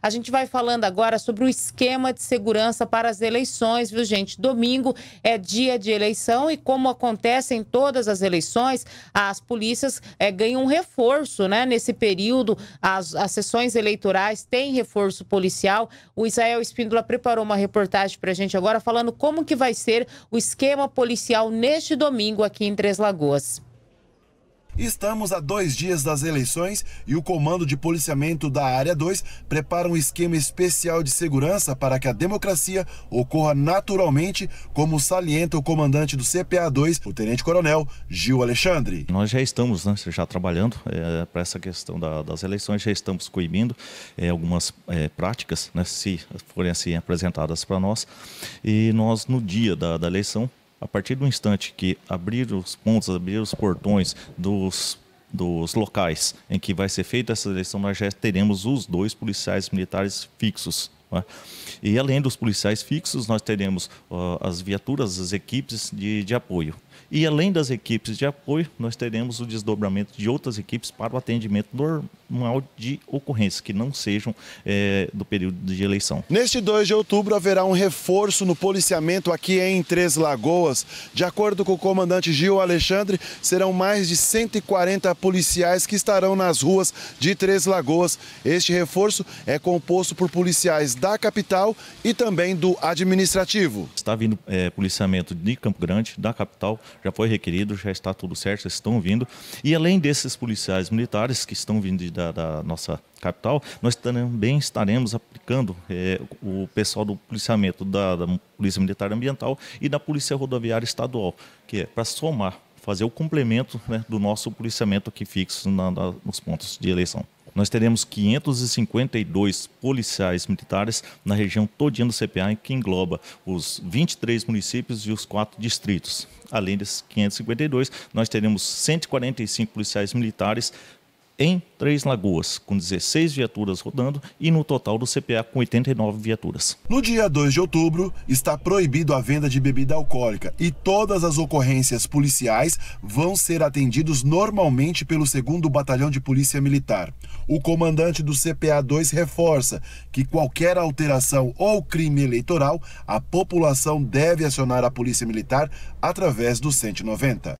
A gente vai falando agora sobre o esquema de segurança para as eleições, viu, gente? Domingo é dia de eleição e, como acontece em todas as eleições, as polícias é, ganham um reforço, né? Nesse período, as, as sessões eleitorais têm reforço policial. O Israel Espíndola preparou uma reportagem para a gente agora falando como que vai ser o esquema policial neste domingo aqui em Três Lagoas. Estamos a dois dias das eleições e o Comando de Policiamento da Área 2 prepara um esquema especial de segurança para que a democracia ocorra naturalmente, como salienta o comandante do CPA 2, o Tenente Coronel Gil Alexandre. Nós já estamos né, já trabalhando é, para essa questão da, das eleições, já estamos coibindo é, eh, algumas é, práticas, né, se forem assim apresentadas para nós. E nós, no dia da, da eleição, a partir do instante que abrir os pontos, abrir os portões dos dos locais em que vai ser feita essa eleição, nós já teremos os dois policiais militares fixos. É? E além dos policiais fixos, nós teremos uh, as viaturas, as equipes de, de apoio. E além das equipes de apoio, nós teremos o desdobramento de outras equipes para o atendimento normal de ocorrências que não sejam é, do período de eleição. Neste 2 de outubro haverá um reforço no policiamento aqui em Três Lagoas. De acordo com o comandante Gil Alexandre, serão mais de 140 policiais que estarão nas ruas de Três Lagoas. Este reforço é composto por policiais da capital e também do administrativo. Está vindo é, policiamento de Campo Grande, da capital, já foi requerido, já está tudo certo, já estão vindo. E além desses policiais militares que estão vindo da, da nossa capital, nós também estaremos aplicando é, o pessoal do policiamento da, da Polícia Militar Ambiental e da Polícia Rodoviária Estadual, que é para somar fazer o complemento né, do nosso policiamento aqui fixo na, na, nos pontos de eleição nós teremos 552 policiais militares na região todinha do CPA, que engloba os 23 municípios e os quatro distritos. Além desses 552, nós teremos 145 policiais militares em Três Lagoas, com 16 viaturas rodando e no total do CPA com 89 viaturas. No dia 2 de outubro, está proibido a venda de bebida alcoólica e todas as ocorrências policiais vão ser atendidos normalmente pelo 2 Batalhão de Polícia Militar. O comandante do CPA 2 reforça que qualquer alteração ou crime eleitoral, a população deve acionar a Polícia Militar através do 190.